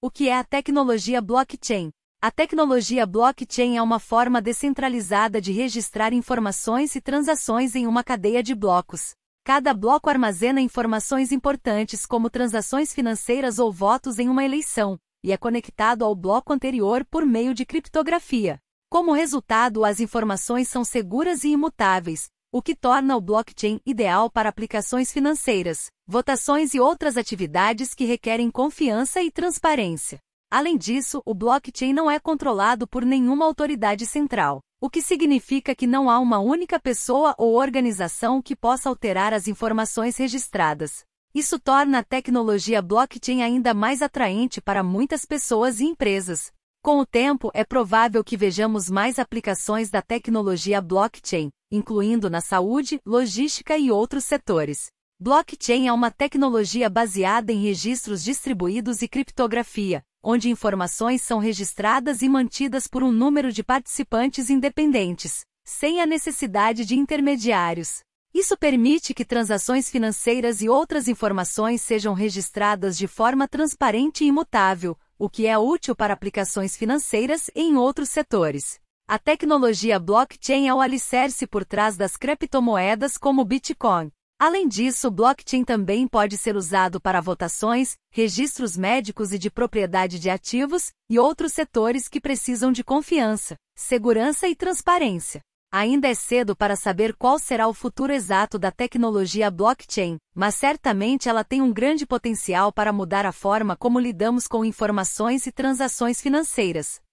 O que é a tecnologia blockchain? A tecnologia blockchain é uma forma descentralizada de registrar informações e transações em uma cadeia de blocos. Cada bloco armazena informações importantes como transações financeiras ou votos em uma eleição, e é conectado ao bloco anterior por meio de criptografia. Como resultado, as informações são seguras e imutáveis, o que torna o blockchain ideal para aplicações financeiras, votações e outras atividades que requerem confiança e transparência. Além disso, o blockchain não é controlado por nenhuma autoridade central, o que significa que não há uma única pessoa ou organização que possa alterar as informações registradas. Isso torna a tecnologia blockchain ainda mais atraente para muitas pessoas e empresas, com o tempo, é provável que vejamos mais aplicações da tecnologia blockchain, incluindo na saúde, logística e outros setores. Blockchain é uma tecnologia baseada em registros distribuídos e criptografia, onde informações são registradas e mantidas por um número de participantes independentes, sem a necessidade de intermediários. Isso permite que transações financeiras e outras informações sejam registradas de forma transparente e imutável, o que é útil para aplicações financeiras e em outros setores. A tecnologia blockchain é o alicerce por trás das criptomoedas como Bitcoin. Além disso, blockchain também pode ser usado para votações, registros médicos e de propriedade de ativos e outros setores que precisam de confiança, segurança e transparência. Ainda é cedo para saber qual será o futuro exato da tecnologia blockchain, mas certamente ela tem um grande potencial para mudar a forma como lidamos com informações e transações financeiras.